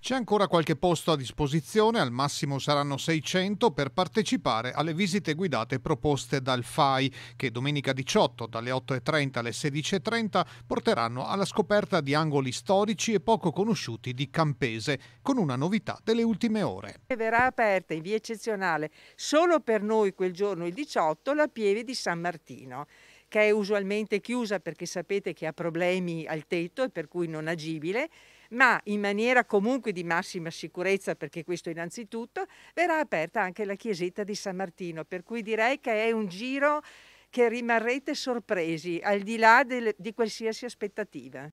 C'è ancora qualche posto a disposizione, al massimo saranno 600 per partecipare alle visite guidate proposte dal FAI, che domenica 18 dalle 8.30 alle 16.30 porteranno alla scoperta di angoli storici e poco conosciuti di Campese, con una novità delle ultime ore. Verrà aperta in via eccezionale solo per noi quel giorno, il 18, la pieve di San Martino che è usualmente chiusa perché sapete che ha problemi al tetto e per cui non agibile, ma in maniera comunque di massima sicurezza, perché questo innanzitutto, verrà aperta anche la chiesetta di San Martino, per cui direi che è un giro che rimarrete sorpresi, al di là del, di qualsiasi aspettativa.